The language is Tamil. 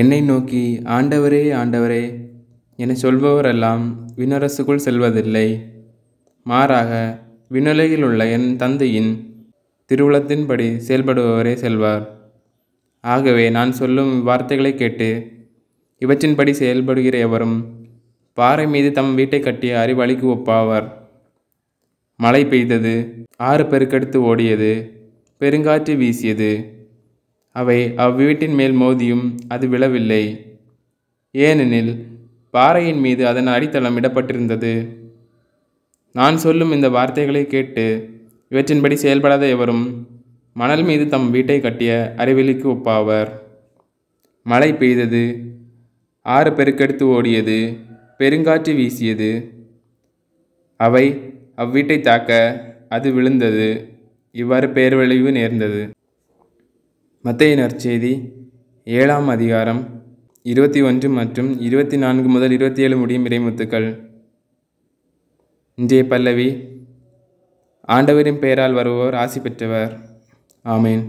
என்னை நோக்கி ஆண்டவரே ஆண்டவரே என சொல்பவரெல்லாம் விண்ணரசுக்குள் செல்வதில்லை மாறாக விண்ணுலகில் உள்ள என் தந்தையின் திருவுளத்தின்படி செயல்படுபவரே செல்வார் ஆகவே நான் சொல்லும் வார்த்தைகளை கேட்டு இவற்றின்படி செயல்படுகிற எவரும் பாறை மீது தம் வீட்டை கட்டிய அறிவாளிக்கு ஒப்பாவார் மழை பெய்தது ஆறு பெருக்கெடுத்து ஓடியது பெருங்காற்று வீசியது அவை அவ்வீட்டின் மேல் மோதியும் அது விழவில்லை ஏனெனில் பாறையின் மீது அதன் அடித்தளம் இடப்பட்டிருந்தது நான் சொல்லும் இந்த வார்த்தைகளை கேட்டு இவற்றின்படி செயல்படாத எவரும் மணல் மீது தம் வீட்டை கட்டிய அறிவிலிக்கு ஒப்பாவர் மழை பெய்தது ஆறு பெருக்கெடுத்து ஓடியது பெருங்காற்று வீசியது அவை அவ்வீட்டை தாக்க அது விழுந்தது இவ்வாறு பேரழிவு நேர்ந்தது மத்திய நற்செய்தி ஏழாம் அதிகாரம் இருபத்தி ஒன்று மற்றும் இருபத்தி நான்கு முதல் இருபத்தி ஏழு முடியும் இறைமுத்துக்கள் இன்றைய பல்லவி ஆண்டவரின் பெயரால் வருவோர் ஆசி பெற்றவர் ஆமேன்